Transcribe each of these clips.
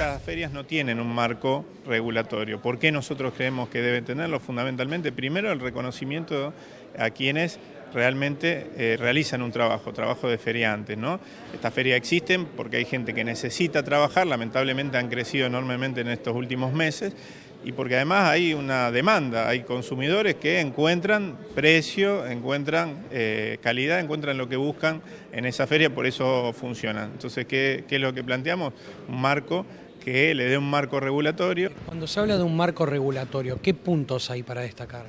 Estas ferias no tienen un marco regulatorio. ¿Por qué nosotros creemos que deben tenerlo? Fundamentalmente, primero, el reconocimiento a quienes realmente eh, realizan un trabajo, trabajo de feriantes. ¿no? Estas ferias existen porque hay gente que necesita trabajar, lamentablemente han crecido enormemente en estos últimos meses y porque además hay una demanda, hay consumidores que encuentran precio, encuentran eh, calidad, encuentran lo que buscan en esa feria, por eso funcionan. Entonces, ¿qué, ¿qué es lo que planteamos? Un marco que le dé un marco regulatorio. Cuando se habla de un marco regulatorio, ¿qué puntos hay para destacar?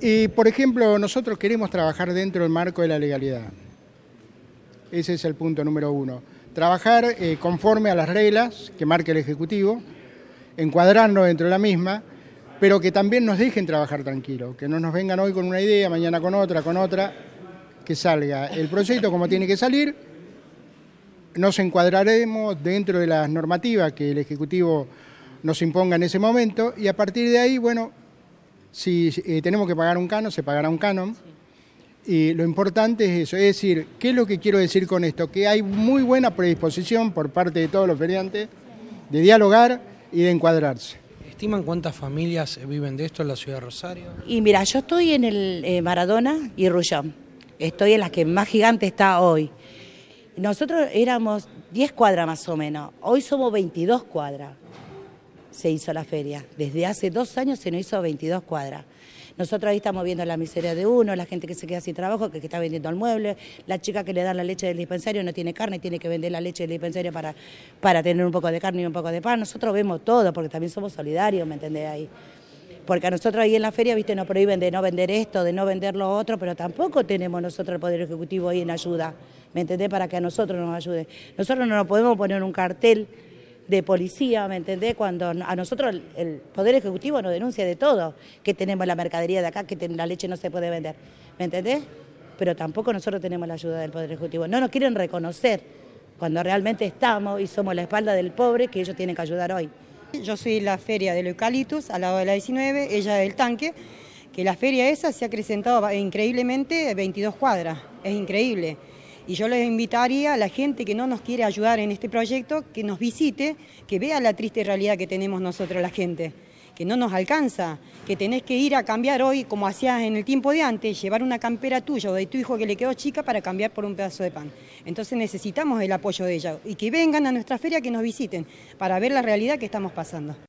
Y, por ejemplo, nosotros queremos trabajar dentro del marco de la legalidad. Ese es el punto número uno. Trabajar eh, conforme a las reglas que marca el Ejecutivo, encuadrarnos dentro de la misma, pero que también nos dejen trabajar tranquilo, que no nos vengan hoy con una idea, mañana con otra, con otra, que salga el proyecto como tiene que salir nos encuadraremos dentro de las normativas que el Ejecutivo nos imponga en ese momento y a partir de ahí, bueno, si eh, tenemos que pagar un canon, se pagará un canon. Y lo importante es eso, es decir, ¿qué es lo que quiero decir con esto? Que hay muy buena predisposición por parte de todos los feriantes de dialogar y de encuadrarse. ¿Estiman cuántas familias viven de esto en la ciudad de Rosario? Y mira, yo estoy en el eh, Maradona y Rullón. Estoy en la que más gigante está hoy. Nosotros éramos 10 cuadras más o menos, hoy somos 22 cuadras. Se hizo la feria, desde hace dos años se nos hizo 22 cuadras. Nosotros ahí estamos viendo la miseria de uno, la gente que se queda sin trabajo, que, está vendiendo al mueble, la chica que le da la leche del dispensario no tiene carne, y tiene que vender la leche del dispensario para, para tener un poco de carne y un poco de pan. Nosotros vemos todo, porque también somos solidarios, ¿me entendés ahí? porque a nosotros ahí en la feria, viste, nos prohíben de no vender esto, de no vender lo otro, pero tampoco tenemos nosotros el Poder Ejecutivo ahí en ayuda, ¿me entendés? Para que a nosotros nos ayude. Nosotros no nos podemos poner un cartel de policía, ¿me entendés? Cuando a nosotros el Poder Ejecutivo nos denuncia de todo, que tenemos la mercadería de acá, que la leche no se puede vender, ¿me entendés? Pero tampoco nosotros tenemos la ayuda del Poder Ejecutivo. No nos quieren reconocer cuando realmente estamos y somos la espalda del pobre que ellos tienen que ayudar hoy. Yo soy la feria del eucaliptus, al lado de la 19, ella del tanque, que la feria esa se ha acrecentado increíblemente 22 cuadras, es increíble. Y yo les invitaría a la gente que no nos quiere ayudar en este proyecto, que nos visite, que vea la triste realidad que tenemos nosotros la gente que no nos alcanza, que tenés que ir a cambiar hoy, como hacías en el tiempo de antes, llevar una campera tuya o de tu hijo que le quedó chica para cambiar por un pedazo de pan. Entonces necesitamos el apoyo de ella y que vengan a nuestra feria, que nos visiten para ver la realidad que estamos pasando.